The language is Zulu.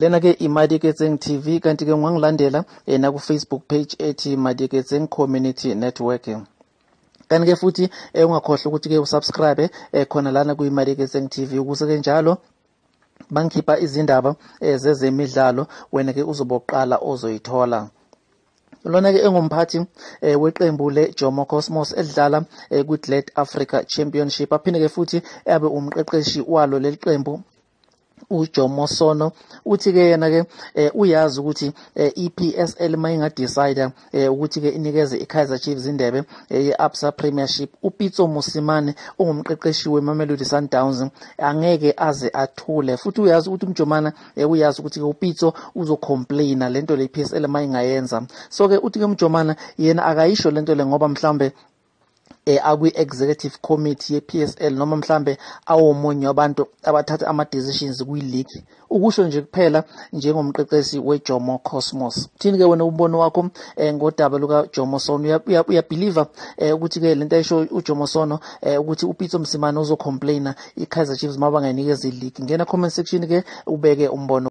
lena-ke imadiketseng tv kanti-ke ungangilandela eh, ku facebook page ethi madiketseng community network kanti-ke futhi um ungakhohlwa ukuthi-ke usubscribe um eh, khona lana kwi-madiketseng tv ukuze-ke njalo bangikhipha izindaba um zezemidlalo wena-ke uzobe ozoyithola lona-ke engumphathi um weqembu le-jomo cosmos elidlala um kwi-glad africa championship aphinde-ke futhi abe umqeqeshi walo leli qembu uJomo Sono uthi-ke yena-ke eh, uyazi ukuthi i-PSL eh, e mayingadecide eh, ukuthi-ke inikeze i-Kaizer Chiefs indebe ye-Absa Premiership uPitso Mosimane ongumqeqeshi weMamelodi Sundowns angeke aze athule futhi uyazi ukuthi umjomana uyazi ukuthi-ke uPitso uzocomplaina lento le i-PSL mayingayenza so-ke uthi-ke umjomana yena akayisho lento le ngoba mhlambe eh akwi-executive committee ye-PSL noma mhlambe awomunye wabantu abathatha ama-decisions kwi-league ukusho nje kuphela njengomqeqeshi weJomo Cosmos thini ke wena umbono wakho eh, ngodaba luka Jomo Sono uyabelieve eh, ukuthi ke lento ayisho uJomo Sono eh, ukuthi uPitso Msimane uzocomplaina i-Kaizer Chiefs mabangayinikezeli i-league ngena comment section ke ubeke umbono